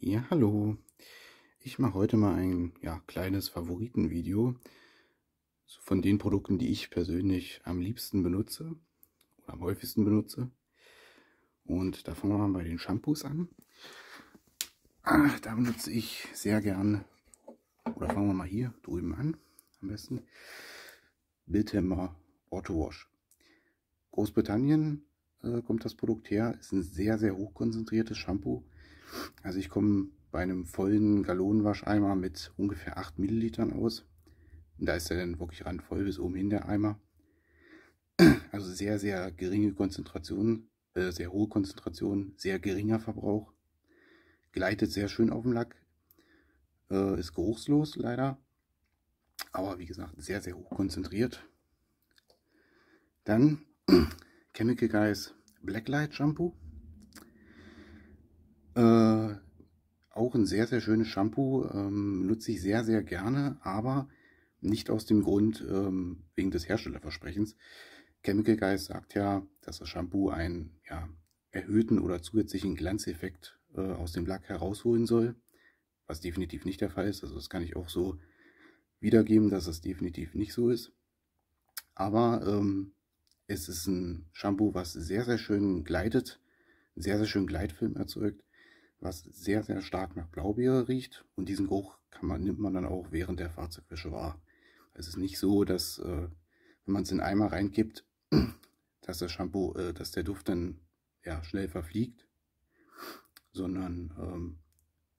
Ja, hallo. Ich mache heute mal ein ja, kleines Favoritenvideo von den Produkten, die ich persönlich am liebsten benutze oder am häufigsten benutze. Und da fangen wir mal bei den Shampoos an. Ah, da benutze ich sehr gern, oder fangen wir mal hier drüben an, am besten, Bildhammer Auto Wash. Großbritannien äh, kommt das Produkt her, ist ein sehr, sehr hochkonzentriertes Shampoo also ich komme bei einem vollen Gallonenwascheimer mit ungefähr 8 Millilitern aus. Und da ist er dann wirklich randvoll bis oben hin der Eimer. Also sehr, sehr geringe Konzentration, äh, sehr hohe Konzentration, sehr geringer Verbrauch. Gleitet sehr schön auf dem Lack. Äh, ist geruchslos leider. Aber wie gesagt, sehr, sehr hoch konzentriert. Dann Chemical Guys Blacklight Shampoo. Äh, auch ein sehr, sehr schönes Shampoo, ähm, nutze ich sehr, sehr gerne, aber nicht aus dem Grund ähm, wegen des Herstellerversprechens. Chemical Guys sagt ja, dass das Shampoo einen ja, erhöhten oder zusätzlichen Glanzeffekt äh, aus dem Lack herausholen soll, was definitiv nicht der Fall ist. Also das kann ich auch so wiedergeben, dass es definitiv nicht so ist. Aber ähm, es ist ein Shampoo, was sehr, sehr schön gleitet, sehr, sehr schön Gleitfilm erzeugt was sehr, sehr stark nach Blaubeere riecht. Und diesen Geruch kann man, nimmt man dann auch während der Fahrzeugwäsche wahr. Es ist nicht so, dass äh, wenn man es in den Eimer reingibt, dass das Shampoo, äh, dass der Duft dann ja, schnell verfliegt, sondern ähm,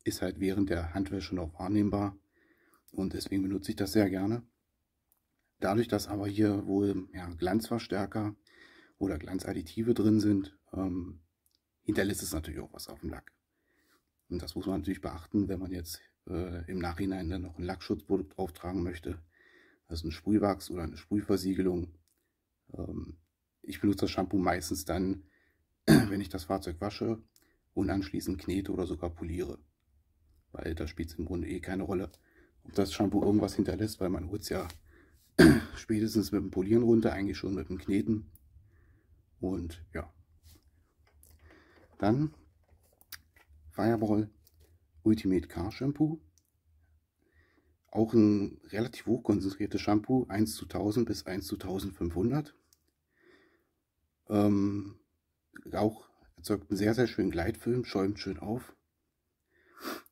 ist halt während der Handwäsche noch wahrnehmbar. Und deswegen benutze ich das sehr gerne. Dadurch, dass aber hier wohl ja, Glanzverstärker oder Glanzadditive drin sind, ähm, hinterlässt es natürlich auch was auf dem Lack. Und das muss man natürlich beachten, wenn man jetzt äh, im Nachhinein dann noch ein Lackschutzprodukt auftragen möchte. Also ein Sprühwachs oder eine Sprühversiegelung. Ähm, ich benutze das Shampoo meistens dann, wenn ich das Fahrzeug wasche und anschließend knete oder sogar poliere. Weil da spielt es im Grunde eh keine Rolle, ob das Shampoo irgendwas hinterlässt, weil man holt es ja spätestens mit dem Polieren runter, eigentlich schon mit dem Kneten. Und ja. Dann Fireball Ultimate Car Shampoo. Auch ein relativ hochkonzentriertes Shampoo, 1 zu 1000 bis 1 zu 1500. Ähm, auch erzeugt einen sehr, sehr schönen Gleitfilm, schäumt schön auf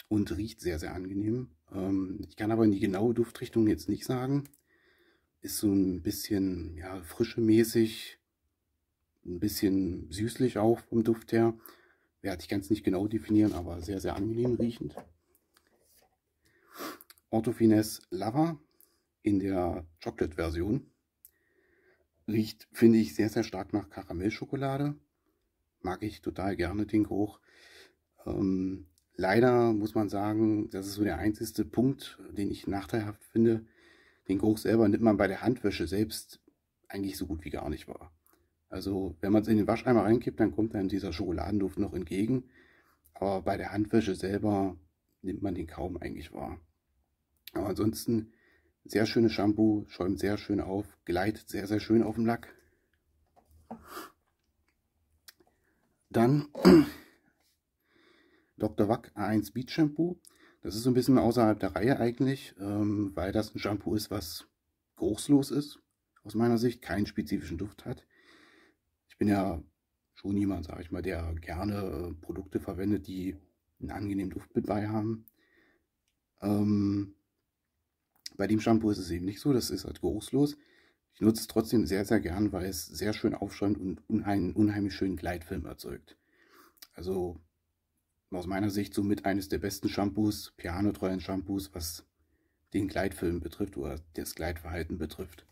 und riecht sehr, sehr angenehm. Ähm, ich kann aber in die genaue Duftrichtung jetzt nicht sagen. Ist so ein bisschen ja, frische mäßig, ein bisschen süßlich auch vom Duft her ja, ich kann es nicht genau definieren, aber sehr, sehr angenehm riechend. Orthofinesse Lava in der Chocolate-Version. Riecht, finde ich, sehr, sehr stark nach Karamellschokolade. Mag ich total gerne den Geruch. Ähm, leider muss man sagen, das ist so der einzige Punkt, den ich nachteilhaft finde. Den Geruch selber nimmt man bei der Handwäsche selbst eigentlich so gut wie gar nicht wahr. Also wenn man es in den Wascheimer reinkippt, dann kommt einem dieser Schokoladenduft noch entgegen. Aber bei der Handwäsche selber nimmt man den kaum eigentlich wahr. Aber ansonsten sehr schönes Shampoo, schäumt sehr schön auf, gleitet sehr, sehr schön auf dem Lack. Dann Dr. Wack A1 Beach Shampoo. Das ist so ein bisschen außerhalb der Reihe eigentlich, ähm, weil das ein Shampoo ist, was geruchslos ist, aus meiner Sicht, keinen spezifischen Duft hat ich bin ja schon jemand, sage ich mal, der gerne äh, Produkte verwendet, die einen angenehmen Duft mit bei haben. Ähm, bei dem Shampoo ist es eben nicht so, das ist halt geruchslos. Ich nutze es trotzdem sehr, sehr gern, weil es sehr schön aufschäumt und einen unheimlich schönen Gleitfilm erzeugt. Also aus meiner Sicht somit eines der besten Shampoos, pianotreuen Shampoos, was den Gleitfilm betrifft oder das Gleitverhalten betrifft.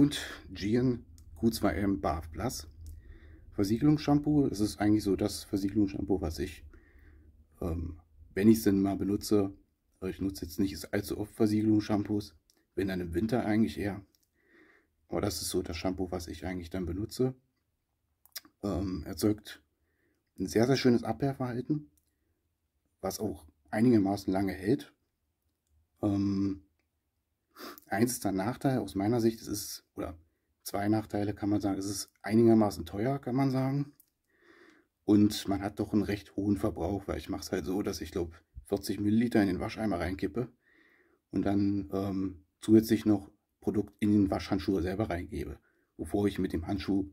und Gian Q2M Barf Plus. Versiegelungsshampoo, Das ist eigentlich so das Versiegelungsshampoo, was ich, ähm, wenn ich es denn mal benutze, ich nutze jetzt nicht allzu oft Versiegelungsshampoos, wenn dann im Winter eigentlich eher. Aber das ist so das Shampoo, was ich eigentlich dann benutze. Ähm, erzeugt ein sehr, sehr schönes Abwehrverhalten, was auch einigermaßen lange hält. Ähm, Eins ist der Nachteil aus meiner Sicht, es ist, oder zwei Nachteile kann man sagen, es ist einigermaßen teuer, kann man sagen. Und man hat doch einen recht hohen Verbrauch, weil ich mache es halt so, dass ich glaube 40 Milliliter in den Wascheimer reinkippe und dann ähm, zusätzlich noch Produkt in den Waschhandschuh selber reingebe, bevor ich mit dem Handschuh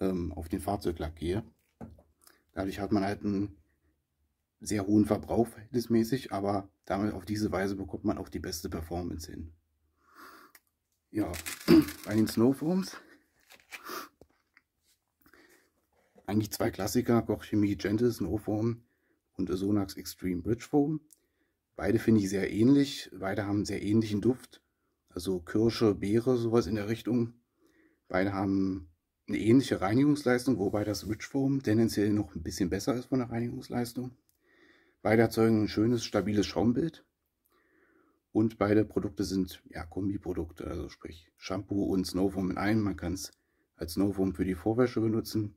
ähm, auf den Fahrzeuglack gehe. Dadurch hat man halt einen sehr hohen Verbrauch verhältnismäßig, aber damit auf diese Weise bekommt man auch die beste Performance hin. Ja, bei den Snowforms. eigentlich zwei Klassiker, Kochchemie Gentle Snowform und Sonax Extreme Bridge Foam. Beide finde ich sehr ähnlich, beide haben einen sehr ähnlichen Duft, also Kirsche, Beere, sowas in der Richtung. Beide haben eine ähnliche Reinigungsleistung, wobei das Rich Foam tendenziell noch ein bisschen besser ist von der Reinigungsleistung. Beide erzeugen ein schönes, stabiles Schaumbild. Und beide Produkte sind ja Kombiprodukte, also sprich Shampoo und Snowfoam in einem. Man kann es als Snowfoam für die Vorwäsche benutzen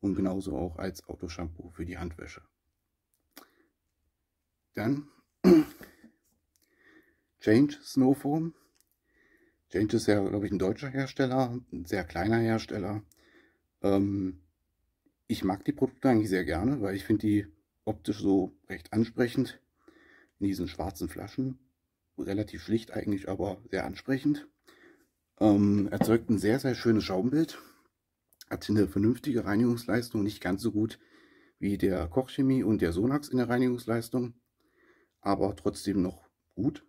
und genauso auch als Autoshampoo für die Handwäsche. Dann Change Snowfoam. Change ist ja, glaube ich, ein deutscher Hersteller, ein sehr kleiner Hersteller. Ähm, ich mag die Produkte eigentlich sehr gerne, weil ich finde die optisch so recht ansprechend. In diesen schwarzen Flaschen. Relativ schlicht eigentlich, aber sehr ansprechend. Ähm, erzeugt ein sehr, sehr schönes Schaumbild. Hat eine vernünftige Reinigungsleistung, nicht ganz so gut wie der Kochchemie und der Sonax in der Reinigungsleistung, aber trotzdem noch gut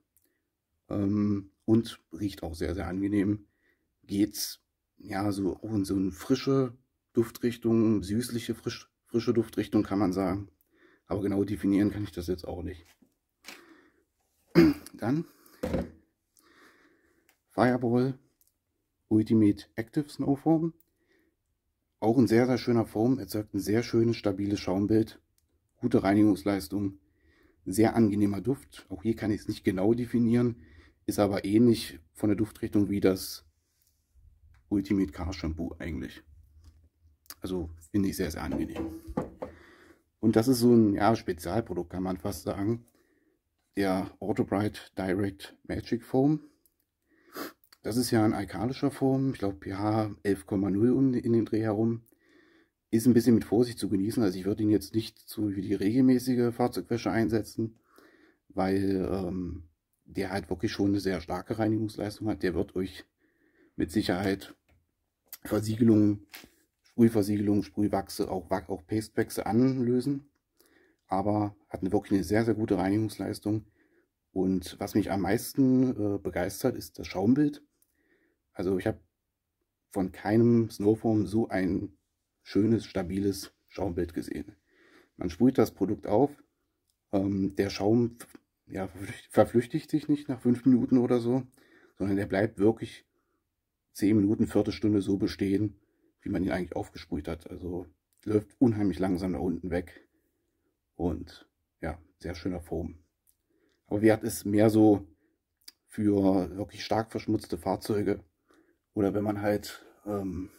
ähm, und riecht auch sehr, sehr angenehm. Geht's ja so auch in so eine frische Duftrichtung, süßliche, frisch, frische Duftrichtung kann man sagen. Aber genau definieren kann ich das jetzt auch nicht. Dann Fireball Ultimate Active Snowform. Auch ein sehr, sehr schöner Foam. Erzeugt ein sehr schönes, stabiles Schaumbild. Gute Reinigungsleistung. Sehr angenehmer Duft. Auch hier kann ich es nicht genau definieren. Ist aber ähnlich von der Duftrichtung wie das Ultimate Car Shampoo eigentlich. Also finde ich sehr, sehr angenehm. Und das ist so ein ja, Spezialprodukt, kann man fast sagen. Der Autobright Direct Magic Foam. Das ist ja ein alkalischer Foam, ich glaube pH 11,0 in den Dreh herum. Ist ein bisschen mit Vorsicht zu genießen, also ich würde ihn jetzt nicht so wie die regelmäßige Fahrzeugwäsche einsetzen, weil ähm, der halt wirklich schon eine sehr starke Reinigungsleistung hat. Der wird euch mit Sicherheit Versiegelungen Sprühversiegelung, Sprühwachse, auch, auch Pastewachse anlösen. Aber hat eine wirklich eine sehr, sehr gute Reinigungsleistung. Und was mich am meisten äh, begeistert, ist das Schaumbild. Also ich habe von keinem Snowform so ein schönes, stabiles Schaumbild gesehen. Man sprüht das Produkt auf, ähm, der Schaum ja, verflüchtigt sich nicht nach fünf Minuten oder so, sondern der bleibt wirklich zehn Minuten, Viertelstunde so bestehen, wie man ihn eigentlich aufgesprüht hat. Also läuft unheimlich langsam da unten weg. Und ja, sehr schöner Foam. Aber hat es mehr so für wirklich stark verschmutzte Fahrzeuge. Oder wenn man halt ähm,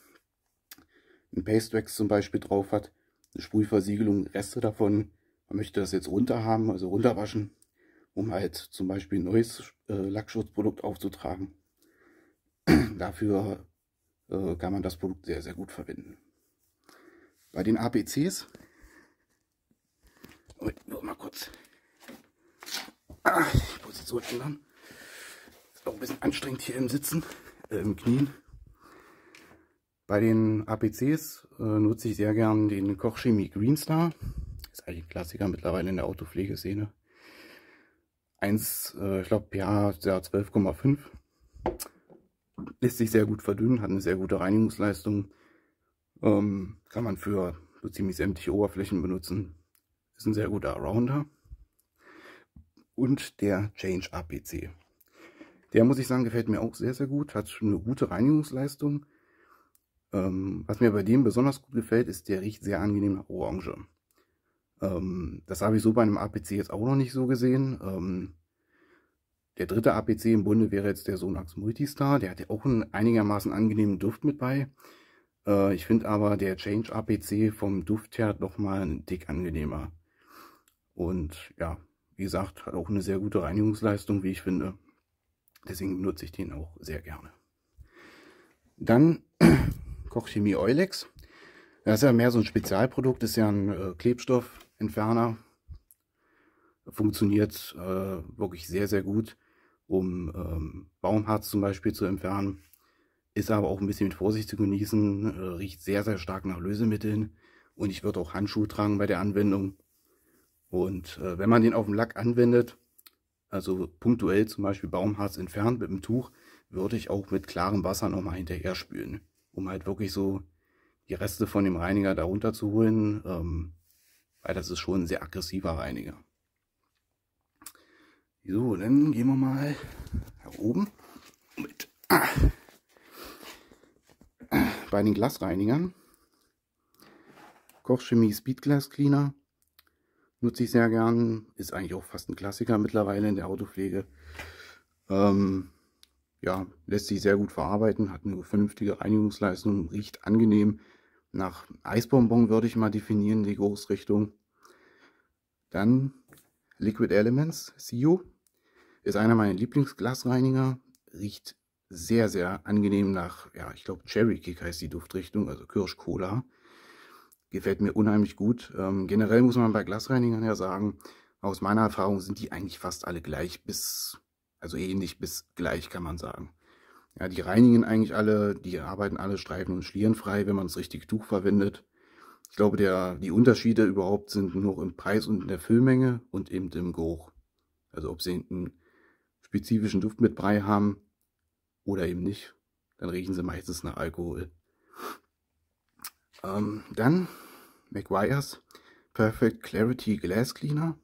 einen Pastewax zum Beispiel drauf hat, eine Sprühversiegelung, Reste davon. Man möchte das jetzt runter haben, also runterwaschen, um halt zum Beispiel ein neues äh, Lackschutzprodukt aufzutragen. Dafür äh, kann man das Produkt sehr, sehr gut verwenden. Bei den APCs, oh, nur mal kurz, ah, Position ändern, ist auch ein bisschen anstrengend hier im Sitzen, äh, im Knien. Bei den APCs äh, nutze ich sehr gern den Green Star. Ist eigentlich ein Klassiker mittlerweile in der Autopflegeszene. Eins, äh, ich glaube pH ja, 12,5 lässt sich sehr gut verdünnen, hat eine sehr gute Reinigungsleistung. Ähm, kann man für so ziemlich sämtliche Oberflächen benutzen. Ist ein sehr guter Arounder. Und der Change APC. Der muss ich sagen, gefällt mir auch sehr, sehr gut. Hat eine gute Reinigungsleistung. Ähm, was mir bei dem besonders gut gefällt, ist, der riecht sehr angenehm nach Orange. Ähm, das habe ich so bei einem APC jetzt auch noch nicht so gesehen. Ähm, der dritte APC im Bunde wäre jetzt der Sonax Multistar. Der hat ja auch einen einigermaßen angenehmen Duft mit bei. Äh, ich finde aber der Change APC vom Duft her nochmal einen Tick angenehmer. Und ja, wie gesagt, hat auch eine sehr gute Reinigungsleistung, wie ich finde. Deswegen nutze ich den auch sehr gerne. Dann Kochchemie Eulex. Das ist ja mehr so ein Spezialprodukt, ist ja ein äh, Klebstoffentferner. Funktioniert äh, wirklich sehr, sehr gut um ähm, Baumharz zum Beispiel zu entfernen. Ist aber auch ein bisschen mit Vorsicht zu genießen, äh, riecht sehr, sehr stark nach Lösemitteln und ich würde auch Handschuhe tragen bei der Anwendung. Und äh, wenn man den auf dem Lack anwendet, also punktuell zum Beispiel Baumharz entfernt mit dem Tuch, würde ich auch mit klarem Wasser nochmal hinterher spülen, um halt wirklich so die Reste von dem Reiniger darunter zu holen, ähm, weil das ist schon ein sehr aggressiver Reiniger. So, dann gehen wir mal nach oben mit ah, ah bei den Glasreinigern. Kochchemie Speed Glass Cleaner nutze ich sehr gern. Ist eigentlich auch fast ein Klassiker mittlerweile in der Autopflege. Ähm, ja, lässt sich sehr gut verarbeiten, hat eine vernünftige Reinigungsleistung, riecht angenehm. Nach Eisbonbon würde ich mal definieren, die Großrichtung. Dann Liquid Elements, SEO, ist einer meiner Lieblingsglasreiniger. Riecht sehr, sehr angenehm nach, ja, ich glaube Cherry Kick heißt die Duftrichtung, also Kirschcola. Gefällt mir unheimlich gut. Ähm, generell muss man bei Glasreinigern ja sagen, aus meiner Erfahrung sind die eigentlich fast alle gleich bis, also ähnlich bis gleich kann man sagen. Ja, die reinigen eigentlich alle, die arbeiten alle streifen- und schlierenfrei, wenn man das richtige Tuch verwendet. Ich glaube, der, die Unterschiede überhaupt sind nur im Preis und in der Füllmenge und eben im Geruch. Also ob sie hinten spezifischen Duft mit Brei haben oder eben nicht. Dann riechen sie meistens nach Alkohol. Ähm, dann McGuire's Perfect Clarity Glass Cleaner.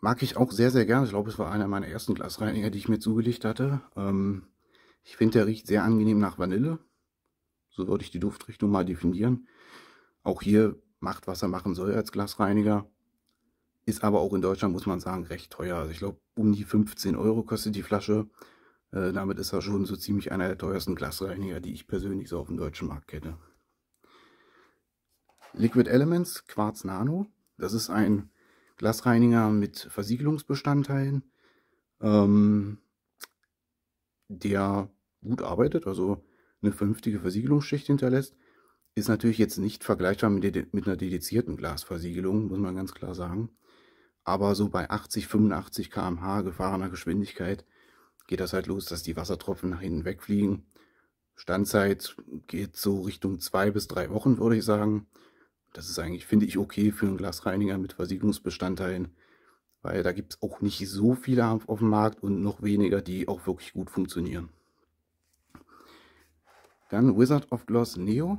Mag ich auch sehr, sehr gerne. Ich glaube, es war einer meiner ersten Glasreiniger, die ich mir zugelegt hatte. Ähm, ich finde, der riecht sehr angenehm nach Vanille. So würde ich die Duftrichtung mal definieren. Auch hier macht, was er machen soll als Glasreiniger. Ist aber auch in Deutschland, muss man sagen, recht teuer. Also ich glaube, um die 15 Euro kostet die Flasche. Äh, damit ist er schon so ziemlich einer der teuersten Glasreiniger, die ich persönlich so auf dem deutschen Markt kenne. Liquid Elements Quarz Nano. Das ist ein Glasreiniger mit Versiegelungsbestandteilen, ähm, der gut arbeitet, also eine vernünftige Versiegelungsschicht hinterlässt. Ist natürlich jetzt nicht vergleichbar mit, mit einer dedizierten Glasversiegelung, muss man ganz klar sagen. Aber so bei 80, 85 km/h gefahrener Geschwindigkeit geht das halt los, dass die Wassertropfen nach hinten wegfliegen. Standzeit geht so Richtung zwei bis drei Wochen, würde ich sagen. Das ist eigentlich, finde ich, okay für einen Glasreiniger mit Versiegelungsbestandteilen, weil da gibt es auch nicht so viele auf dem Markt und noch weniger, die auch wirklich gut funktionieren. Dann Wizard of Gloss Neo.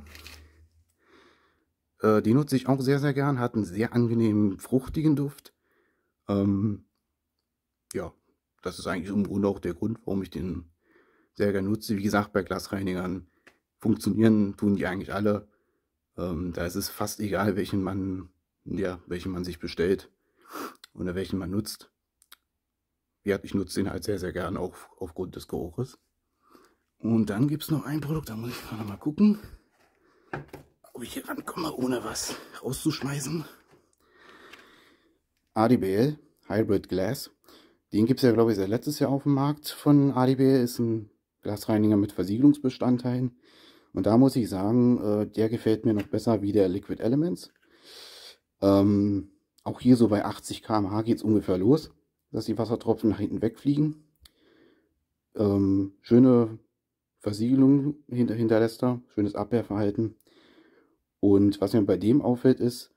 Äh, die nutze ich auch sehr, sehr gern. Hat einen sehr angenehmen, fruchtigen Duft. Ähm, ja, das ist eigentlich im Grunde auch der Grund, warum ich den sehr gerne nutze. Wie gesagt, bei Glasreinigern funktionieren, tun die eigentlich alle. Ähm, da ist es fast egal, welchen man, ja, welchen man sich bestellt oder welchen man nutzt. Ja, ich nutze den halt sehr, sehr gerne, auch aufgrund des Geruches. Und dann gibt es noch ein Produkt, da muss ich gerade mal gucken, ob ich hier rankomme, ohne was rauszuschmeißen. ADBL, Hybrid Glass. Den gibt es ja, glaube ich, seit letztes Jahr auf dem Markt von ADBL. Ist ein Glasreiniger mit Versiegelungsbestandteilen. Und da muss ich sagen, äh, der gefällt mir noch besser wie der Liquid Elements. Ähm, auch hier so bei 80 km/h geht es ungefähr los, dass die Wassertropfen nach hinten wegfliegen. Ähm, schöne Versiegelung hinter, hinterlässt er, schönes Abwehrverhalten. Und was mir bei dem auffällt, ist,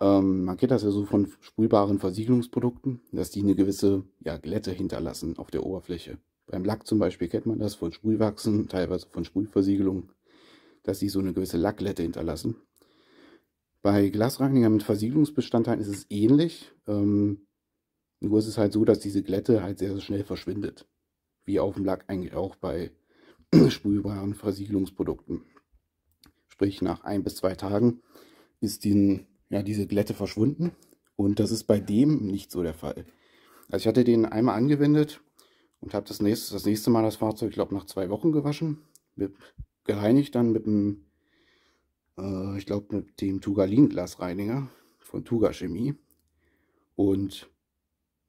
ähm, man kennt das ja so von sprühbaren Versiegelungsprodukten, dass die eine gewisse ja, Glätte hinterlassen auf der Oberfläche. Beim Lack zum Beispiel kennt man das von Sprühwachsen, teilweise von Sprühversiegelungen, dass die so eine gewisse Lackglätte hinterlassen. Bei Glasreinigern mit Versiegelungsbestandteilen ist es ähnlich. Ähm, nur ist es halt so, dass diese Glätte halt sehr, sehr schnell verschwindet. Wie auf dem Lack eigentlich auch bei sprühbaren Versiegelungsprodukten. Sprich, nach ein bis zwei Tagen ist die ja, diese Glätte verschwunden. Und das ist bei dem nicht so der Fall. Also ich hatte den einmal angewendet und habe das nächste, das nächste Mal das Fahrzeug, ich glaube, nach zwei Wochen gewaschen. Mit, gereinigt dann mit dem, äh, ich glaube, mit dem Tugalin-Glasreiniger von Tuga Chemie. Und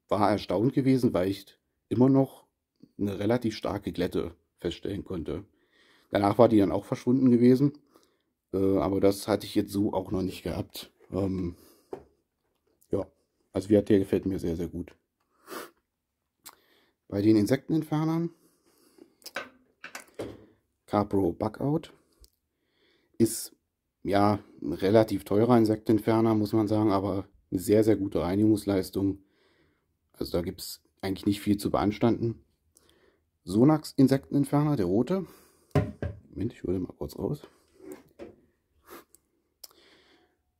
war erstaunt gewesen, weil ich immer noch eine relativ starke Glätte feststellen konnte. Danach war die dann auch verschwunden gewesen. Äh, aber das hatte ich jetzt so auch noch nicht gehabt. Ähm, ja, also wie hat der gefällt mir sehr, sehr gut. Bei den Insektenentfernern Capro Bugout ist ja ein relativ teurer Insektenentferner, muss man sagen, aber eine sehr, sehr gute Reinigungsleistung. Also da gibt es eigentlich nicht viel zu beanstanden. Sonax Insektenentferner, der rote. Moment, ich hole mal kurz raus.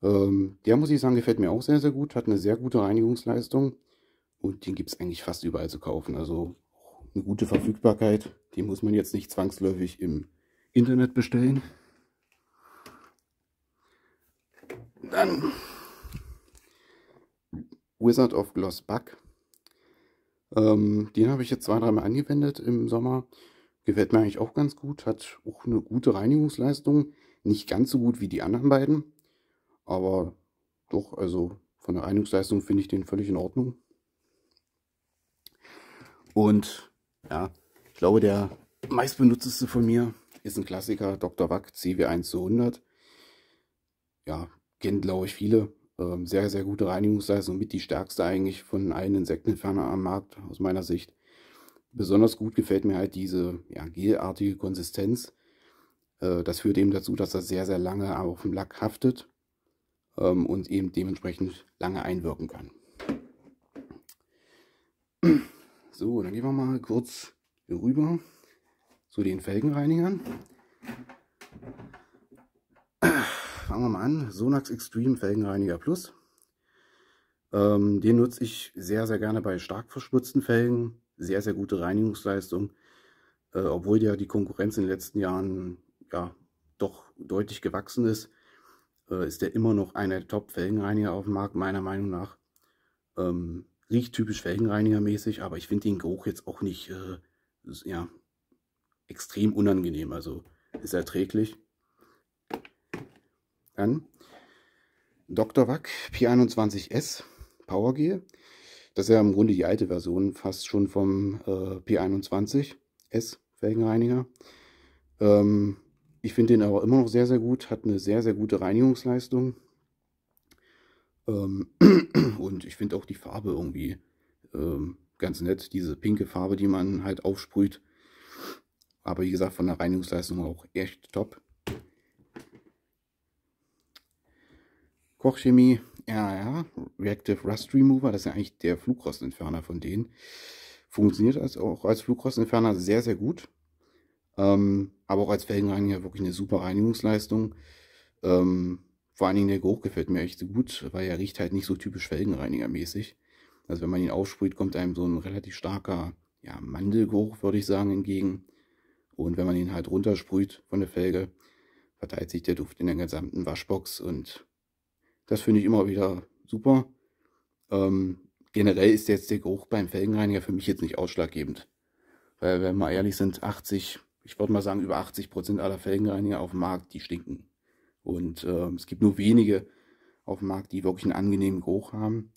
Ähm, der muss ich sagen, gefällt mir auch sehr, sehr gut. Hat eine sehr gute Reinigungsleistung. Und den gibt es eigentlich fast überall zu kaufen. Also eine gute Verfügbarkeit. Den muss man jetzt nicht zwangsläufig im Internet bestellen. Dann Wizard of Gloss Bug. Ähm, den habe ich jetzt zwei, dreimal angewendet im Sommer. Gefällt mir eigentlich auch ganz gut. Hat auch eine gute Reinigungsleistung. Nicht ganz so gut wie die anderen beiden. Aber doch, also von der Einungsleistung finde ich den völlig in Ordnung. Und ja, ich glaube, der meistbenutzteste von mir ist ein Klassiker, Dr. Wack CW1 zu 100. Ja, kennen glaube ich viele. Ähm, sehr, sehr gute Reinigungsleistung, mit die stärkste eigentlich von allen Insektenentfernern am Markt, aus meiner Sicht. Besonders gut gefällt mir halt diese ja, gelartige Konsistenz. Äh, das führt eben dazu, dass er sehr, sehr lange auf dem Lack haftet ähm, und eben dementsprechend lange einwirken kann. So, dann gehen wir mal kurz rüber zu den Felgenreinigern. Fangen wir mal an. Sonax Extreme Felgenreiniger Plus. Ähm, den nutze ich sehr, sehr gerne bei stark verschmutzten Felgen. Sehr, sehr gute Reinigungsleistung. Äh, obwohl ja die Konkurrenz in den letzten Jahren ja doch deutlich gewachsen ist, äh, ist der immer noch einer der Top-Felgenreiniger auf dem Markt, meiner Meinung nach. Ähm, riecht typisch Felgenreiniger-mäßig, aber ich finde den Geruch jetzt auch nicht äh, ja, extrem unangenehm. Also ist erträglich. Dann Dr. Wack P21S Power Gear. Das ist ja im Grunde die alte Version fast schon vom äh, P21S Felgenreiniger. Ähm, ich finde den aber immer noch sehr, sehr gut, hat eine sehr, sehr gute Reinigungsleistung. Ähm, und ich finde auch die Farbe irgendwie ähm, ganz nett, diese pinke Farbe, die man halt aufsprüht. Aber wie gesagt, von der Reinigungsleistung auch echt top. Kochchemie, RR, Reactive Rust Remover, das ist ja eigentlich der Flugrostentferner von denen. Funktioniert als, auch als Flugrostentferner sehr, sehr gut. Ähm, aber auch als Felgenreiniger wirklich eine super Reinigungsleistung. Ähm, vor allen Dingen der Geruch gefällt mir echt gut, weil er riecht halt nicht so typisch Felgenreinigermäßig. Also wenn man ihn aufsprüht, kommt einem so ein relativ starker ja, Mandelgeruch, würde ich sagen, entgegen. Und wenn man ihn halt runtersprüht von der Felge, verteilt sich der Duft in der gesamten Waschbox. Und das finde ich immer wieder super. Ähm, generell ist jetzt der Geruch beim Felgenreiniger für mich jetzt nicht ausschlaggebend. Weil, wenn wir ehrlich sind, 80 ich würde mal sagen, über 80 Prozent aller Felgenreiniger auf dem Markt, die stinken. Und äh, es gibt nur wenige auf dem Markt, die wirklich einen angenehmen Geruch haben.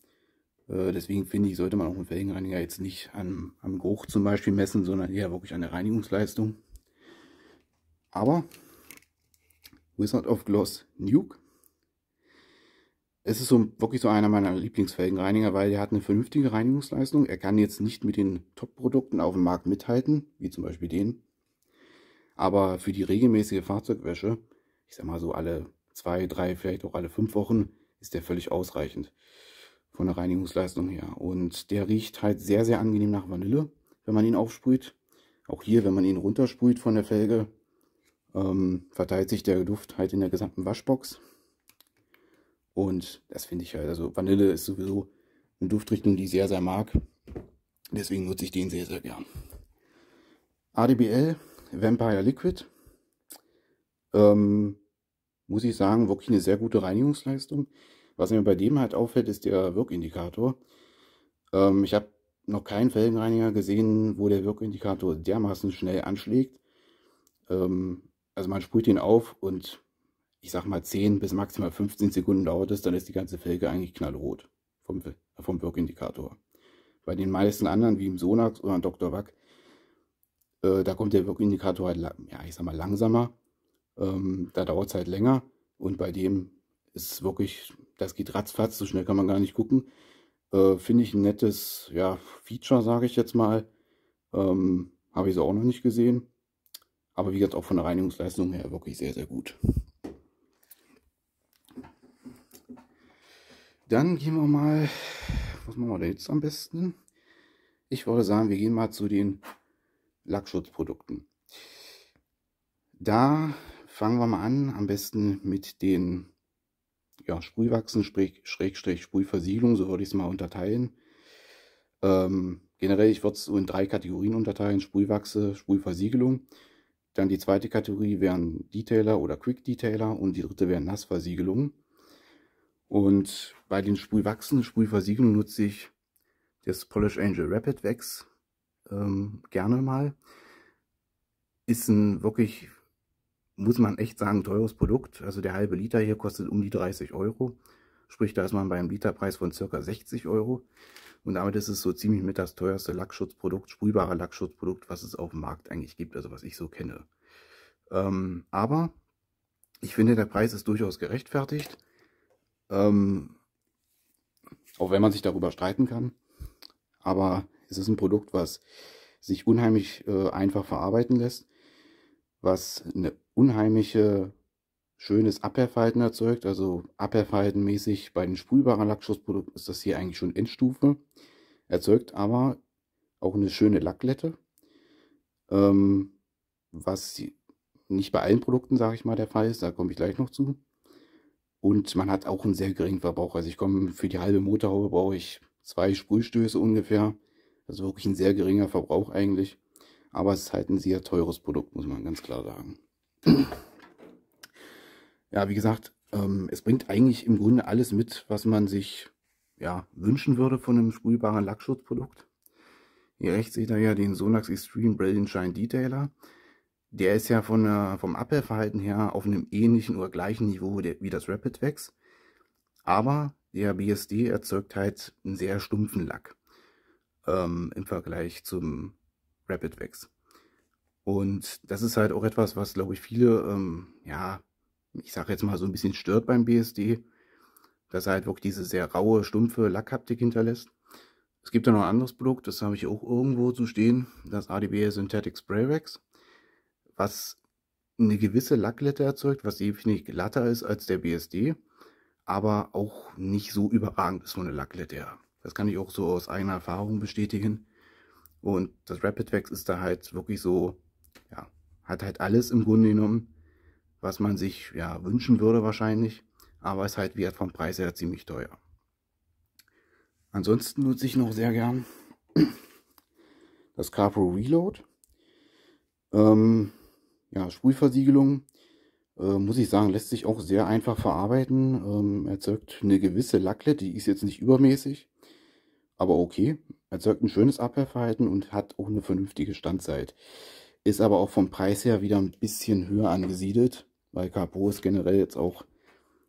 Äh, deswegen finde ich, sollte man auch einen Felgenreiniger jetzt nicht am, am Geruch zum Beispiel messen, sondern eher wirklich an der Reinigungsleistung. Aber Wizard of Gloss Nuke. Es ist so, wirklich so einer meiner Lieblingsfelgenreiniger, weil er hat eine vernünftige Reinigungsleistung. Er kann jetzt nicht mit den Top-Produkten auf dem Markt mithalten, wie zum Beispiel den aber für die regelmäßige Fahrzeugwäsche, ich sag mal so alle zwei, drei, vielleicht auch alle fünf Wochen, ist der völlig ausreichend von der Reinigungsleistung her. Und der riecht halt sehr, sehr angenehm nach Vanille, wenn man ihn aufsprüht. Auch hier, wenn man ihn runtersprüht von der Felge, ähm, verteilt sich der Duft halt in der gesamten Waschbox. Und das finde ich halt, also Vanille ist sowieso eine Duftrichtung, die ich sehr, sehr mag. Deswegen nutze ich den sehr, sehr gern. ADBL Vampire Liquid. Ähm, muss ich sagen, wirklich eine sehr gute Reinigungsleistung. Was mir bei dem halt auffällt, ist der Wirkindikator. Ähm, ich habe noch keinen Felgenreiniger gesehen, wo der Wirkindikator dermaßen schnell anschlägt. Ähm, also man sprüht ihn auf und ich sag mal 10 bis maximal 15 Sekunden dauert es, dann ist die ganze Felge eigentlich knallrot vom, vom Wirkindikator. Bei den meisten anderen, wie im Sonax oder im Dr. Wack, äh, da kommt der Wirkindikator halt, ja, ich sag mal, langsamer. Ähm, da dauert es halt länger. Und bei dem ist es wirklich, das geht ratzfatz, so schnell kann man gar nicht gucken. Äh, Finde ich ein nettes ja, Feature, sage ich jetzt mal. Ähm, Habe ich so auch noch nicht gesehen. Aber wie gesagt, auch von der Reinigungsleistung her wirklich sehr, sehr gut. Dann gehen wir mal, was machen wir denn jetzt am besten? Ich würde sagen, wir gehen mal zu den Lackschutzprodukten. Da fangen wir mal an, am besten mit den ja, Sprühwachsen, Schrägstrich Sprühversiegelung, so würde ich es mal unterteilen. Ähm, generell, ich würde es so in drei Kategorien unterteilen, Sprühwachse, Sprühversiegelung. Dann die zweite Kategorie wären Detailer oder Quick Detailer und die dritte wären Nassversiegelung. Und bei den Sprühwachsen, Sprühversiegelung nutze ich das Polish Angel Rapid Wax ähm, gerne mal. Ist ein wirklich, muss man echt sagen, teures Produkt. Also der halbe Liter hier kostet um die 30 Euro. Sprich, da ist man bei einem Literpreis von circa 60 Euro. Und damit ist es so ziemlich mit das teuerste Lackschutzprodukt, sprühbare Lackschutzprodukt, was es auf dem Markt eigentlich gibt, also was ich so kenne. Ähm, aber ich finde, der Preis ist durchaus gerechtfertigt. Ähm, auch wenn man sich darüber streiten kann. Aber es ist ein Produkt, was sich unheimlich äh, einfach verarbeiten lässt, was ein unheimliche schönes Abwehrverhalten erzeugt. Also abwehrverhaltenmäßig bei den spülbaren Lackschussprodukten ist das hier eigentlich schon Endstufe. Erzeugt aber auch eine schöne Lackglätte, ähm, was nicht bei allen Produkten, sage ich mal, der Fall ist. Da komme ich gleich noch zu. Und man hat auch einen sehr geringen Verbrauch. Also ich komme für die halbe Motorhaube brauche ich zwei Sprühstöße ungefähr. Also wirklich ein sehr geringer Verbrauch eigentlich. Aber es ist halt ein sehr teures Produkt, muss man ganz klar sagen. ja, wie gesagt, ähm, es bringt eigentlich im Grunde alles mit, was man sich ja, wünschen würde von einem sprühbaren Lackschutzprodukt. Hier rechts seht ihr ja den Sonax Extreme Brilliant Shine Detailer. Der ist ja von, äh, vom Abhellverhalten her auf einem ähnlichen oder gleichen Niveau wie das Rapid Wax. Aber der BSD erzeugt halt einen sehr stumpfen Lack ähm, im Vergleich zum Rapid Wax. Und das ist halt auch etwas, was, glaube ich, viele, ähm, ja, ich sage jetzt mal so ein bisschen stört beim BSD, dass er halt wirklich diese sehr raue, stumpfe Lackhaptik hinterlässt. Es gibt da noch ein anderes Produkt, das habe ich auch irgendwo zu stehen, das ADB Synthetic Spray Wax, was eine gewisse Lackglätte erzeugt, was definitiv glatter ist als der BSD, aber auch nicht so überragend ist von der Lackglätte her. Das kann ich auch so aus eigener Erfahrung bestätigen. Und das Rapid ist da halt wirklich so, ja, hat halt alles im Grunde genommen, was man sich ja wünschen würde wahrscheinlich. Aber ist halt wieder vom Preis her ziemlich teuer. Ansonsten nutze ich noch sehr gern das Carpro Reload. Ähm, ja, Sprühversiegelung, äh, muss ich sagen, lässt sich auch sehr einfach verarbeiten. Ähm, erzeugt eine gewisse Lackle, die ist jetzt nicht übermäßig aber okay, erzeugt ein schönes Abwehrverhalten und hat auch eine vernünftige Standzeit. Ist aber auch vom Preis her wieder ein bisschen höher angesiedelt, weil Capo ist generell jetzt auch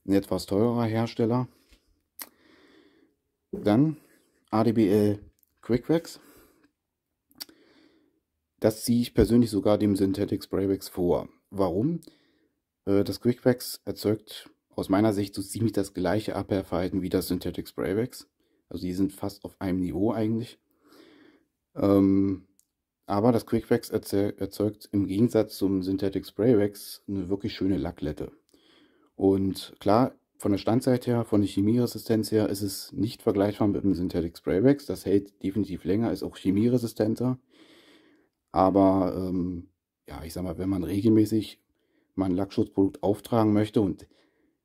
ein etwas teurerer Hersteller. Dann ADBL Quickwax. Das ziehe ich persönlich sogar dem Synthetic Spraywax vor. Warum? Äh, das Quickwax erzeugt aus meiner Sicht so ziemlich das gleiche Abwehrverhalten wie das Synthetic Spraywax. Also die sind fast auf einem Niveau eigentlich. Ähm, aber das Quick Wax erzeugt im Gegensatz zum Synthetic Spray Wax eine wirklich schöne Lacklette. Und klar, von der Standzeit her, von der Chemieresistenz her, ist es nicht vergleichbar mit dem Synthetic Spray Wax. Das hält definitiv länger, ist auch chemieresistenter. Aber ähm, ja, ich sag mal, wenn man regelmäßig mal ein Lackschutzprodukt auftragen möchte und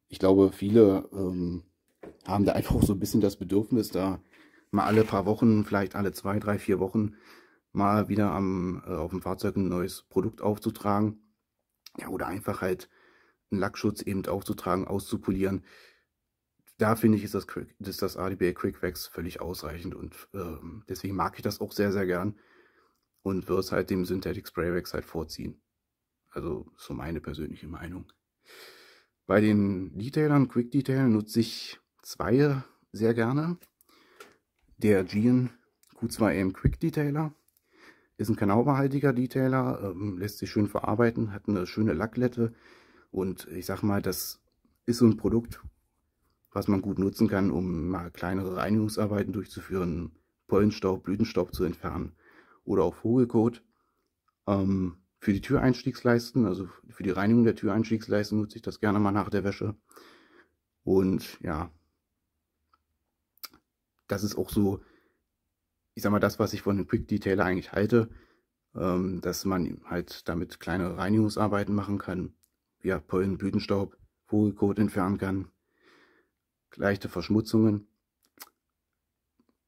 ich glaube, viele ähm, haben da einfach so ein bisschen das Bedürfnis, da mal alle paar Wochen, vielleicht alle zwei, drei, vier Wochen mal wieder am, äh, auf dem Fahrzeug ein neues Produkt aufzutragen. Ja, oder einfach halt einen Lackschutz eben aufzutragen, auszupolieren. Da finde ich, ist das, ist das ADBA Quick Wax völlig ausreichend und ähm, deswegen mag ich das auch sehr, sehr gern und würde es halt dem Synthetic Spray Wax halt vorziehen. Also so meine persönliche Meinung. Bei den Detailern, Quick Detailern nutze ich 2 sehr gerne. Der Gian Q2M Quick Detailer ist ein kanaubehaltiger Detailer, ähm, lässt sich schön verarbeiten, hat eine schöne Lacklette und ich sag mal, das ist so ein Produkt, was man gut nutzen kann, um mal kleinere Reinigungsarbeiten durchzuführen, Pollenstaub, Blütenstaub zu entfernen oder auch Vogelkot. Ähm, für die Türeinstiegsleisten, also für die Reinigung der Türeinstiegsleisten nutze ich das gerne mal nach der Wäsche. Und ja, das ist auch so, ich sag mal, das, was ich von einem Quick Detailer eigentlich halte, ähm, dass man halt damit kleine Reinigungsarbeiten machen kann, ja, Pollen, Blütenstaub, Vogelkot entfernen kann, leichte Verschmutzungen.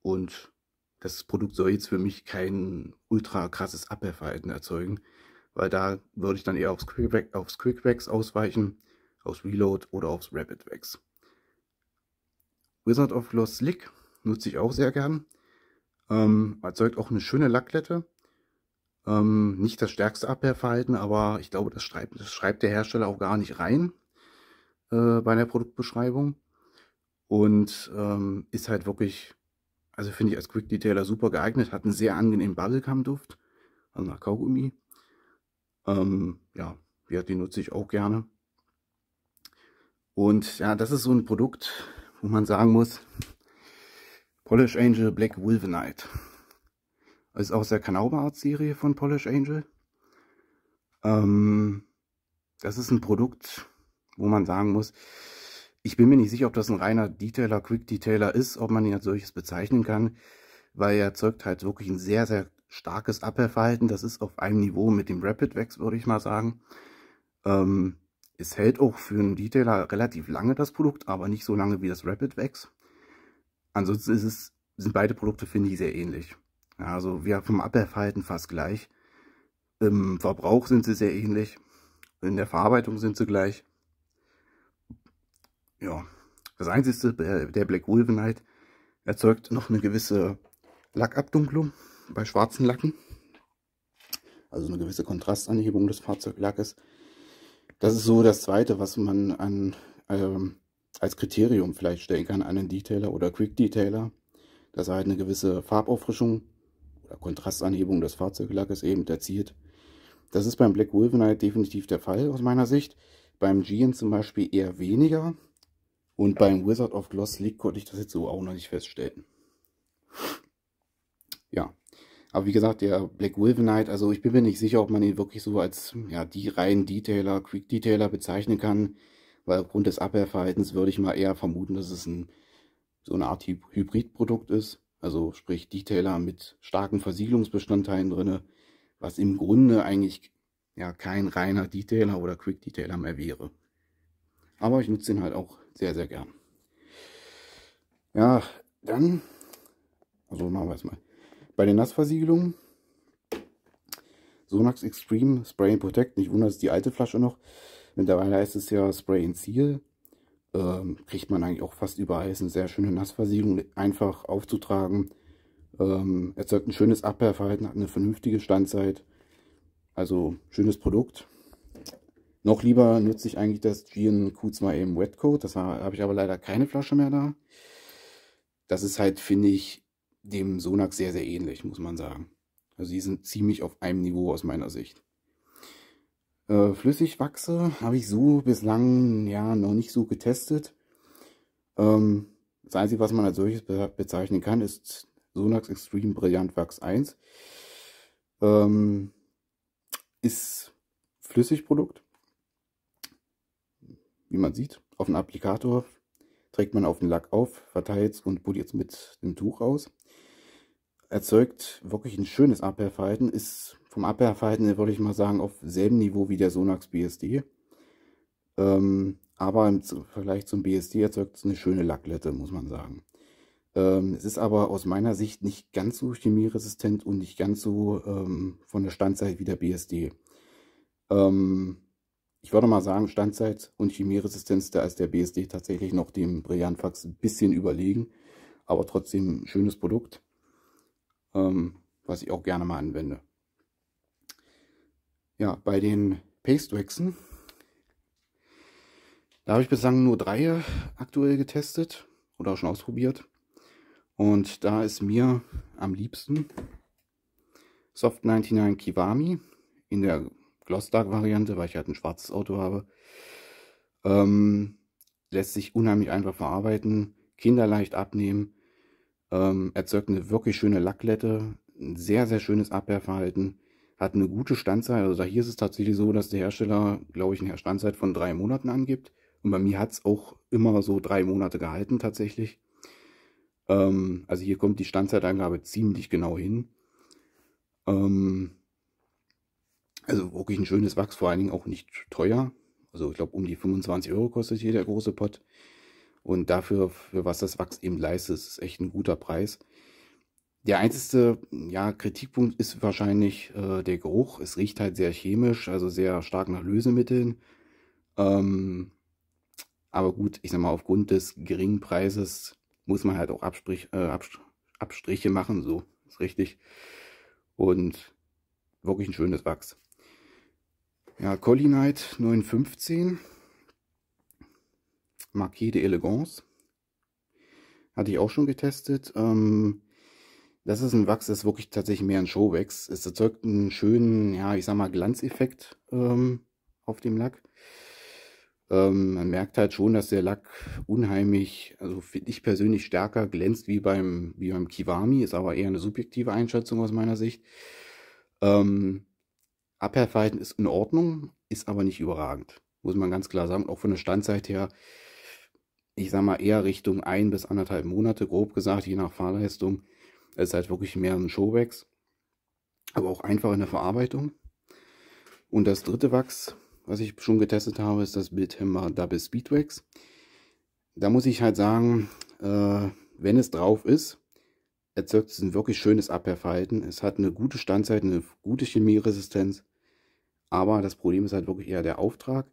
Und das Produkt soll jetzt für mich kein ultra krasses Abwehrverhalten erzeugen, weil da würde ich dann eher aufs Quick, aufs Quick Wax ausweichen, aufs Reload oder aufs Rapid Wax. Wizard of Lost Slick nutze ich auch sehr gern. Ähm, erzeugt auch eine schöne Lacklette. Ähm, nicht das stärkste Abwehrverhalten, aber ich glaube, das schreibt, das schreibt der Hersteller auch gar nicht rein äh, bei der Produktbeschreibung. Und ähm, ist halt wirklich, also finde ich als Quick Detailer super geeignet, hat einen sehr angenehmen Bubblegum-Duft, also nach Kaugummi. Ähm, ja, ja, die nutze ich auch gerne. Und ja, das ist so ein Produkt, wo man sagen muss, Polish Angel Black Wolvenite. Ist aus der Kanauba-Art-Serie von Polish Angel. Ähm, das ist ein Produkt, wo man sagen muss, ich bin mir nicht sicher, ob das ein reiner Detailer, Quick Detailer ist, ob man ihn als solches bezeichnen kann, weil er erzeugt halt wirklich ein sehr, sehr starkes Abwehrverhalten. Das ist auf einem Niveau mit dem Rapid Wax, würde ich mal sagen. Ähm, es hält auch für einen Detailer relativ lange das Produkt, aber nicht so lange wie das Rapid Wax. Ansonsten ist es, sind beide Produkte, finde ich, sehr ähnlich. Ja, also wir vom Abwehrverhalten fast gleich. Im Verbrauch sind sie sehr ähnlich. In der Verarbeitung sind sie gleich. Ja, das Einzige, der Black Wolvenite halt erzeugt noch eine gewisse Lackabdunklung bei schwarzen Lacken. Also eine gewisse Kontrastanhebung des Fahrzeuglackes. Das ist so das Zweite, was man an ähm, als Kriterium vielleicht stellen kann an den Detailer oder Quick Detailer, dass er halt eine gewisse Farbauffrischung oder Kontrastanhebung des Fahrzeuglackes eben erzielt. Das ist beim Black Wolvenite definitiv der Fall aus meiner Sicht. Beim Gian zum Beispiel eher weniger. Und beim Wizard of Gloss League konnte ich das jetzt so auch noch nicht feststellen. Ja. Aber wie gesagt, der Black Wolvenite, also ich bin mir nicht sicher, ob man ihn wirklich so als ja, die reinen Detailer, Quick Detailer bezeichnen kann weil aufgrund des Abwehrverhaltens würde ich mal eher vermuten, dass es ein, so eine Art Hybridprodukt ist. Also sprich Detailer mit starken Versiegelungsbestandteilen drin, was im Grunde eigentlich ja kein reiner Detailer oder Quick Detailer mehr wäre. Aber ich nutze den halt auch sehr, sehr gern. Ja, dann, also machen wir es mal. Bei den Nassversiegelungen, Sonax Extreme Spray Protect, nicht wundern, ist die alte Flasche noch. Mittlerweile heißt es ja Spray and Seal. Ähm, kriegt man eigentlich auch fast überall. Ist eine sehr schöne Nassversiegelung, einfach aufzutragen. Ähm, erzeugt ein schönes Abwehrverhalten, hat eine vernünftige Standzeit. Also schönes Produkt. Noch lieber nutze ich eigentlich das Gian Q2M Wetcoat. Das habe ich aber leider keine Flasche mehr da. Das ist halt, finde ich, dem Sonax sehr, sehr ähnlich, muss man sagen. Also die sind ziemlich auf einem Niveau aus meiner Sicht. Äh, Flüssigwachse habe ich so bislang ja noch nicht so getestet. Ähm, das Einzige, was man als solches bezeichnen kann, ist Sonax Extreme Brilliant Wachs 1. Ähm, ist Flüssigprodukt. Wie man sieht, auf dem Applikator trägt man auf den Lack auf, verteilt und buddelt jetzt mit dem Tuch aus. Erzeugt wirklich ein schönes Abwehrverhalten, ist vom Abwehrverhalten würde ich mal sagen, auf selben Niveau wie der Sonax BSD. Ähm, aber im Vergleich zum BSD erzeugt es eine schöne Lacklette, muss man sagen. Ähm, es ist aber aus meiner Sicht nicht ganz so chemieresistent und nicht ganz so ähm, von der Standzeit wie der BSD. Ähm, ich würde mal sagen, Standzeit und Chemieresistenz, da ist der BSD tatsächlich noch dem Brillantfax ein bisschen überlegen, aber trotzdem ein schönes Produkt, ähm, was ich auch gerne mal anwende. Ja, bei den Pastewaxen, da habe ich bislang nur drei aktuell getestet oder schon ausprobiert. Und da ist mir am liebsten Soft 99 Kiwami in der Gloss Dark Variante, weil ich halt ein schwarzes Auto habe. Ähm, lässt sich unheimlich einfach verarbeiten, kinderleicht abnehmen, ähm, erzeugt eine wirklich schöne Lacklette, ein sehr, sehr schönes Abwehrverhalten hat eine gute Standzeit. Also hier ist es tatsächlich so, dass der Hersteller, glaube ich, eine Standzeit von drei Monaten angibt. Und bei mir hat es auch immer so drei Monate gehalten tatsächlich. Ähm, also hier kommt die Standzeitangabe ziemlich genau hin. Ähm, also wirklich ein schönes Wachs, vor allen Dingen auch nicht teuer. Also ich glaube um die 25 Euro kostet hier der große Pott. Und dafür, für was das Wachs eben leistet, ist echt ein guter Preis. Der einzige ja, Kritikpunkt ist wahrscheinlich äh, der Geruch. Es riecht halt sehr chemisch, also sehr stark nach Lösemitteln. Ähm, aber gut, ich sag mal, aufgrund des geringen Preises muss man halt auch Absprich, äh, Abst Abstriche machen, so ist richtig. Und wirklich ein schönes Wachs. Ja, Collinite 915, Marquis de Elegance. Hatte ich auch schon getestet. Ähm, das ist ein Wachs, das ist wirklich tatsächlich mehr ein Showwachs. Es erzeugt einen schönen, ja, ich sag mal, Glanzeffekt ähm, auf dem Lack. Ähm, man merkt halt schon, dass der Lack unheimlich, also finde ich persönlich stärker glänzt wie beim, wie beim Kiwami, ist aber eher eine subjektive Einschätzung aus meiner Sicht. Ähm, Abherverhalten ist in Ordnung, ist aber nicht überragend. Muss man ganz klar sagen. Auch von der Standzeit her, ich sag mal, eher Richtung ein bis anderthalb Monate, grob gesagt, je nach Fahrleistung. Es ist halt wirklich mehr ein Showwachs, aber auch einfach in der Verarbeitung. Und das dritte Wachs, was ich schon getestet habe, ist das Bildhammer Double Speed Wax. Da muss ich halt sagen, äh, wenn es drauf ist, erzeugt es ein wirklich schönes Abwehrverhalten. Es hat eine gute Standzeit, eine gute Chemieresistenz. Aber das Problem ist halt wirklich eher der Auftrag.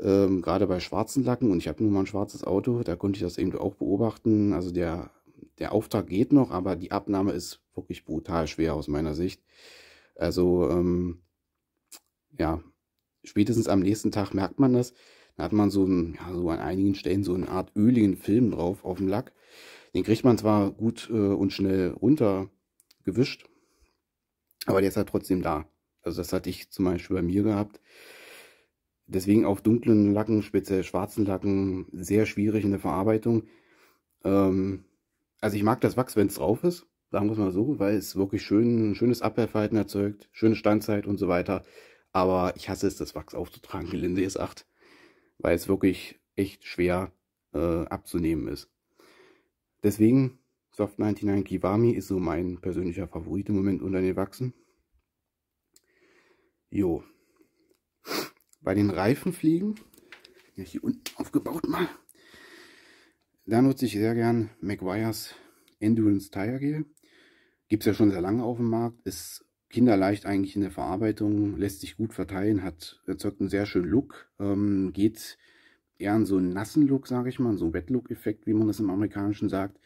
Ähm, gerade bei schwarzen Lacken, und ich habe nun mal ein schwarzes Auto, da konnte ich das eben auch beobachten. Also der der Auftrag geht noch, aber die Abnahme ist wirklich brutal schwer aus meiner Sicht. Also, ähm, ja, spätestens am nächsten Tag merkt man das. Da hat man so, ein, ja, so an einigen Stellen so eine Art öligen Film drauf auf dem Lack. Den kriegt man zwar gut äh, und schnell runtergewischt, aber der ist halt trotzdem da. Also das hatte ich zum Beispiel bei mir gehabt. Deswegen auf dunklen Lacken, speziell schwarzen Lacken, sehr schwierig in der Verarbeitung. Ähm, also ich mag das Wachs, wenn es drauf ist, sagen wir es mal so, weil es wirklich schön, ein schönes Abwehrverhalten erzeugt, schöne Standzeit und so weiter. Aber ich hasse es, das Wachs aufzutragen, Gelinde ist 8, weil es wirklich echt schwer äh, abzunehmen ist. Deswegen, Soft 99 Kiwami ist so mein persönlicher Favorit im Moment unter den Wachsen. Jo. Bei den Reifenfliegen, ja, hier unten aufgebaut mal, da nutze ich sehr gern McGuire's Endurance Tire Gel. Gibt es ja schon sehr lange auf dem Markt, ist kinderleicht eigentlich in der Verarbeitung, lässt sich gut verteilen, hat erzeugt einen sehr schönen Look, ähm, geht eher in so einen nassen Look, sage ich mal, so einen Wet-Look-Effekt, wie man das im Amerikanischen sagt,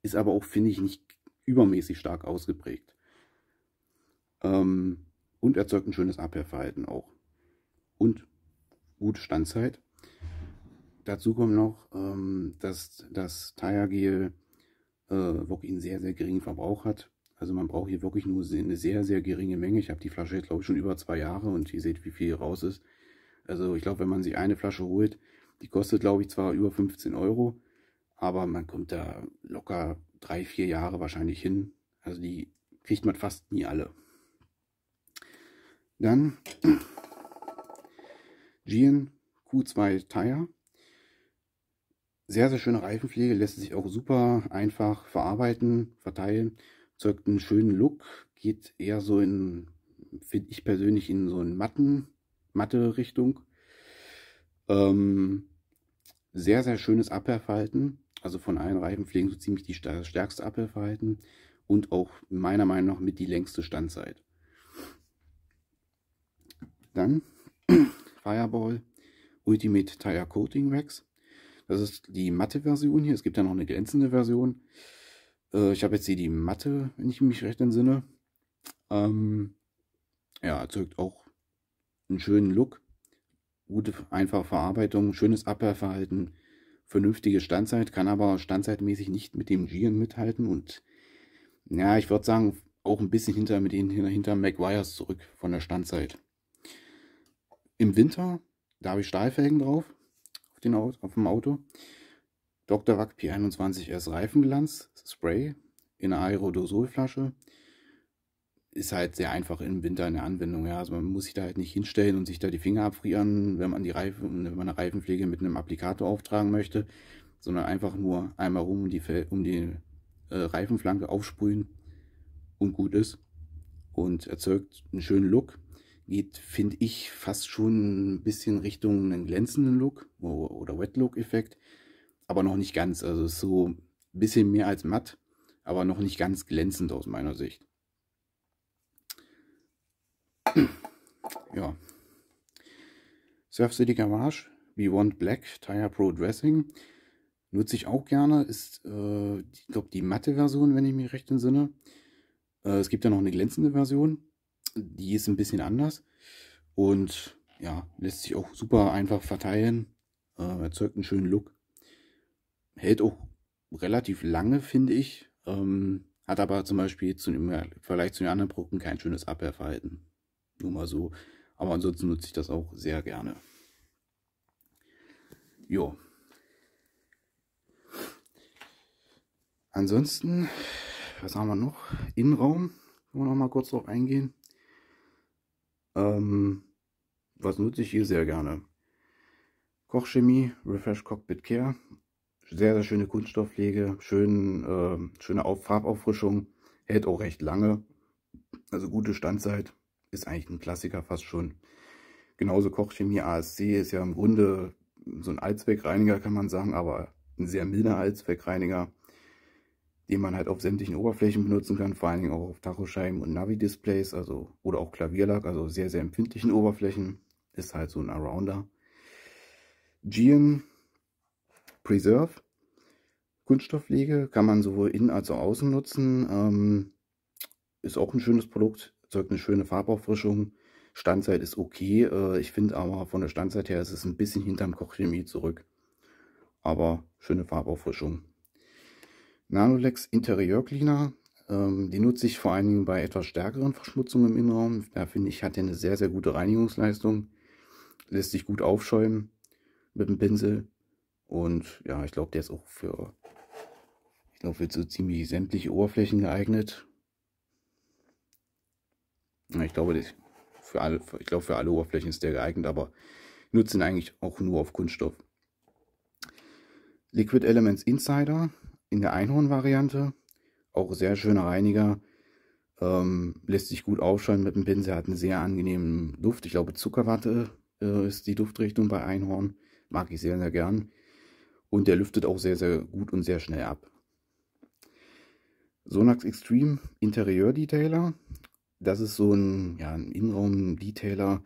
ist aber auch, finde ich, nicht übermäßig stark ausgeprägt. Ähm, und erzeugt ein schönes Abwehrverhalten auch. Und gute Standzeit. Dazu kommt noch, ähm, dass das Tire-Gel äh, wirklich einen sehr, sehr geringen Verbrauch hat. Also man braucht hier wirklich nur eine sehr, sehr geringe Menge. Ich habe die Flasche jetzt, glaube ich, schon über zwei Jahre und ihr seht, wie viel hier raus ist. Also ich glaube, wenn man sich eine Flasche holt, die kostet, glaube ich, zwar über 15 Euro, aber man kommt da locker drei, vier Jahre wahrscheinlich hin. Also die kriegt man fast nie alle. Dann Gian Q2 Tire. Sehr, sehr schöne Reifenpflege, lässt sich auch super einfach verarbeiten, verteilen, zeugt einen schönen Look, geht eher so in, finde ich persönlich, in so eine matten, matte Richtung. Ähm, sehr, sehr schönes Abwehrverhalten, also von allen Reifenpflegen so ziemlich die, das stärkste Abwehrverhalten und auch meiner Meinung nach mit die längste Standzeit. Dann Fireball Ultimate Tire Coating Wax. Das ist die matte Version hier. Es gibt ja noch eine glänzende Version. Äh, ich habe jetzt hier die matte, wenn ich mich recht entsinne. Ähm, ja, erzeugt auch einen schönen Look. Gute, einfache Verarbeitung, schönes Abwehrverhalten, vernünftige Standzeit, kann aber standzeitmäßig nicht mit dem Gian mithalten und ja, ich würde sagen, auch ein bisschen hinter, mit den, hinter Maguires zurück von der Standzeit. Im Winter, da habe ich Stahlfelgen drauf, den, auf dem Auto. Dr. Wack P21S Reifenglanz, Spray in einer Aerodosolflasche. Ist halt sehr einfach im Winter in der Anwendung. Ja. Also man muss sich da halt nicht hinstellen und sich da die Finger abfrieren, wenn man die Reifen, wenn man eine Reifenpflege mit einem Applikator auftragen möchte, sondern einfach nur einmal rum um die, um die äh, Reifenflanke aufsprühen und gut ist. Und erzeugt einen schönen Look geht, finde ich, fast schon ein bisschen Richtung einen glänzenden Look oder Wet Look Effekt, aber noch nicht ganz. Also ist so ein bisschen mehr als matt, aber noch nicht ganz glänzend aus meiner Sicht. ja. Surf City Garage, We Want Black, Tire Pro Dressing. Nutze ich auch gerne, ist, äh, ich glaube, die matte Version, wenn ich mich recht entsinne. Äh, es gibt ja noch eine glänzende Version die ist ein bisschen anders und ja, lässt sich auch super einfach verteilen, äh, erzeugt einen schönen Look, hält auch relativ lange, finde ich, ähm, hat aber zum Beispiel zu, im Vergleich zu den anderen Produkten kein schönes Abwehrverhalten. Nur mal so, aber ansonsten nutze ich das auch sehr gerne. Jo. Ansonsten, was haben wir noch? Innenraum, können wir noch mal kurz drauf eingehen. Ähm, was nutze ich hier sehr gerne? Kochchemie, Refresh Cockpit Care. Sehr, sehr schöne Kunststoffpflege, schön, äh, schöne Auf Farbauffrischung, hält auch recht lange. Also gute Standzeit, ist eigentlich ein Klassiker fast schon. Genauso Kochchemie ASC ist ja im Grunde so ein Allzweckreiniger, kann man sagen, aber ein sehr milder Allzweckreiniger den man halt auf sämtlichen Oberflächen benutzen kann, vor allen Dingen auch auf Tachoscheiben und Navi-Displays, also oder auch Klavierlack, also sehr, sehr empfindlichen Oberflächen, ist halt so ein Arounder. GM Preserve, Kunststoffpflege, kann man sowohl innen als auch außen nutzen, ähm, ist auch ein schönes Produkt, erzeugt eine schöne Farbauffrischung, Standzeit ist okay, äh, ich finde aber von der Standzeit her ist es ein bisschen hinterm Kochchemie zurück, aber schöne Farbauffrischung. Nanolex Interieur Cleaner. Ähm, den nutze ich vor allen Dingen bei etwas stärkeren Verschmutzungen im Innenraum. Da finde ich, hat er eine sehr, sehr gute Reinigungsleistung. Lässt sich gut aufschäumen mit dem Pinsel. Und ja, ich glaube, der ist auch für, ich glaube, für so ziemlich sämtliche Oberflächen geeignet. ich glaube, für alle, ich glaube, für alle Oberflächen ist der geeignet, aber ich nutze ihn eigentlich auch nur auf Kunststoff. Liquid Elements Insider in der Einhorn-Variante. Auch sehr schöner Reiniger. Ähm, lässt sich gut aufschäumen mit dem Pinsel, hat einen sehr angenehmen Duft. Ich glaube, Zuckerwatte äh, ist die Duftrichtung bei Einhorn. Mag ich sehr, sehr gern. Und der lüftet auch sehr, sehr gut und sehr schnell ab. Sonax Extreme Interieur Detailer. Das ist so ein, ja, ein Innenraum-Detailer,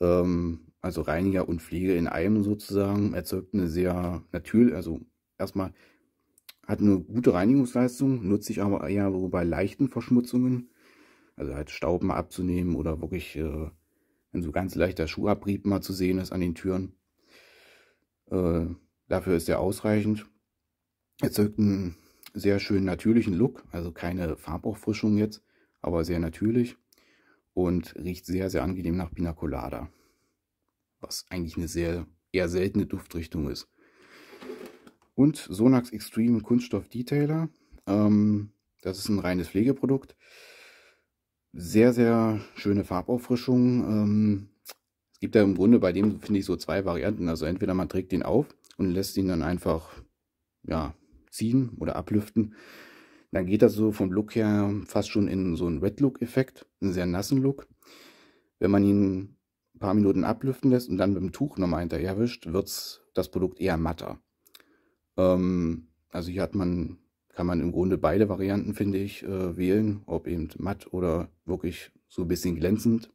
ähm, also Reiniger und Pflege in einem sozusagen. Erzeugt eine sehr natürliche, also erstmal hat eine gute Reinigungsleistung, nutze ich aber eher so bei leichten Verschmutzungen, also halt Staub mal abzunehmen oder wirklich, äh, wenn so ganz leichter Schuhabrieb mal zu sehen ist an den Türen. Äh, dafür ist er ausreichend. Erzeugt einen sehr schönen natürlichen Look, also keine Farbauffrischung jetzt, aber sehr natürlich und riecht sehr, sehr angenehm nach Pina Colada, was eigentlich eine sehr eher seltene Duftrichtung ist. Und Sonax Extreme Kunststoff Detailer. Ähm, das ist ein reines Pflegeprodukt. Sehr, sehr schöne Farbauffrischung. Ähm, es gibt ja im Grunde bei dem, finde ich, so zwei Varianten. Also entweder man trägt den auf und lässt ihn dann einfach ja, ziehen oder ablüften. Dann geht das so vom Look her fast schon in so einen red look effekt einen sehr nassen Look. Wenn man ihn ein paar Minuten ablüften lässt und dann mit dem Tuch nochmal hinterherwischt, wischt, wird das Produkt eher matter. Ähm, also hier hat man, kann man im Grunde beide Varianten, finde ich, äh, wählen, ob eben matt oder wirklich so ein bisschen glänzend.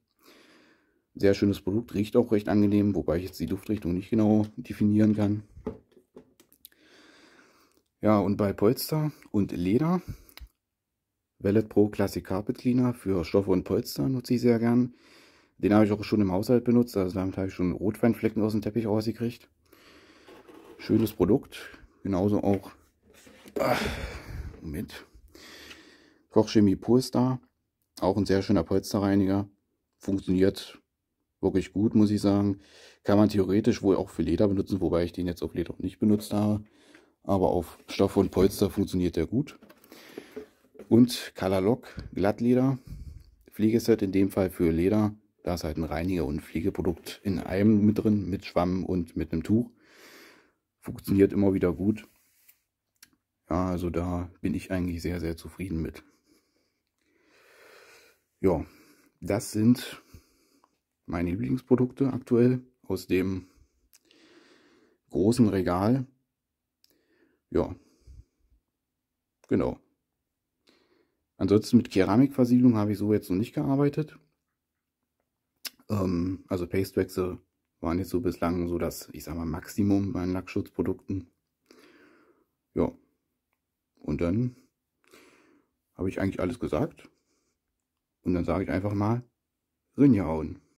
Sehr schönes Produkt, riecht auch recht angenehm, wobei ich jetzt die Duftrichtung nicht genau definieren kann. Ja, und bei Polster und Leder, Velvet Pro Classic Carpet Cleaner für Stoffe und Polster nutze ich sehr gern. Den habe ich auch schon im Haushalt benutzt, also damit habe ich schon Rotweinflecken aus dem Teppich rausgekriegt. Schönes Produkt, Genauso auch ah, mit Kochchemie Purstar. Auch ein sehr schöner Polsterreiniger. Funktioniert wirklich gut, muss ich sagen. Kann man theoretisch wohl auch für Leder benutzen, wobei ich den jetzt auf Leder nicht benutzt habe. Aber auf Stoff und Polster funktioniert der gut. Und Colorlock Glattleder. Pflegeset in dem Fall für Leder. Da ist halt ein Reiniger und Pflegeprodukt in einem mit drin, mit Schwamm und mit einem Tuch funktioniert immer wieder gut. Ja, also da bin ich eigentlich sehr, sehr zufrieden mit. Ja, das sind meine Lieblingsprodukte aktuell aus dem großen Regal. Ja, genau. Ansonsten mit Keramikversiegelung habe ich so jetzt noch nicht gearbeitet. Ähm, also Pastewechsel waren jetzt so bislang so das, ich sag mal, Maximum bei den Lackschutzprodukten. Ja. Und dann habe ich eigentlich alles gesagt. Und dann sage ich einfach mal, hauen.